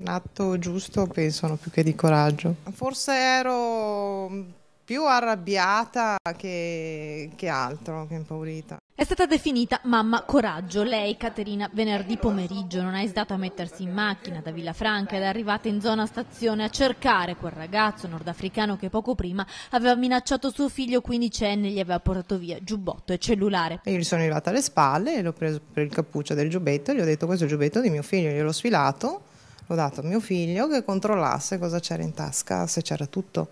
Un atto giusto pensano più che di coraggio. Forse ero mm, più arrabbiata che, che altro, che impaurita. È stata definita mamma coraggio. Lei, Caterina, venerdì pomeriggio non ha esitato a mettersi in macchina da Villafranca ed è arrivata in zona stazione a cercare quel ragazzo nordafricano che poco prima aveva minacciato suo figlio quindicenne e gli aveva portato via giubbotto e cellulare. E io gli sono arrivata alle spalle, l'ho preso per il cappuccio del giubbetto e gli ho detto questo è il giubbetto di mio figlio, gliel'ho sfilato ho dato a mio figlio che controllasse cosa c'era in tasca, se c'era tutto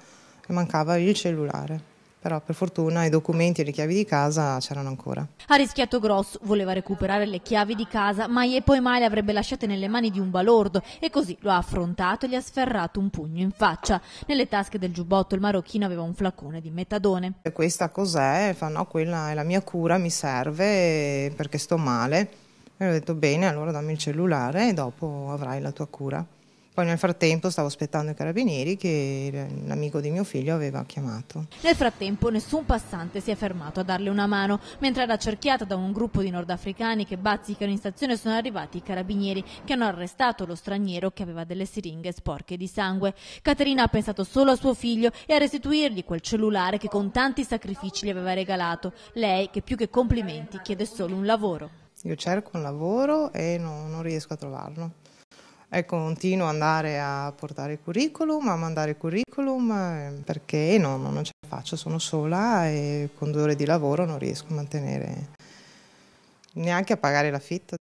e mancava il cellulare però per fortuna i documenti e le chiavi di casa c'erano ancora. Ha rischiato grosso, voleva recuperare le chiavi di casa, ma e poi mai le avrebbe lasciate nelle mani di un balordo e così lo ha affrontato e gli ha sferrato un pugno in faccia. Nelle tasche del giubbotto il marocchino aveva un flacone di metadone. E questa cos'è? Fa no, quella è la mia cura, mi serve perché sto male e ho detto bene, allora dammi il cellulare e dopo avrai la tua cura. Poi nel frattempo stavo aspettando i carabinieri che l'amico di mio figlio aveva chiamato. Nel frattempo nessun passante si è fermato a darle una mano. Mentre era cerchiata da un gruppo di nordafricani che bazzicano in stazione sono arrivati i carabinieri che hanno arrestato lo straniero che aveva delle siringhe sporche di sangue. Caterina ha pensato solo a suo figlio e a restituirgli quel cellulare che con tanti sacrifici gli aveva regalato. Lei che più che complimenti chiede solo un lavoro. Io cerco un lavoro e non, non riesco a trovarlo. E continuo ad andare a portare curriculum, a mandare curriculum, ehm, perché no, non ce la faccio, sono sola e con due ore di lavoro non riesco a mantenere neanche a pagare l'affitto.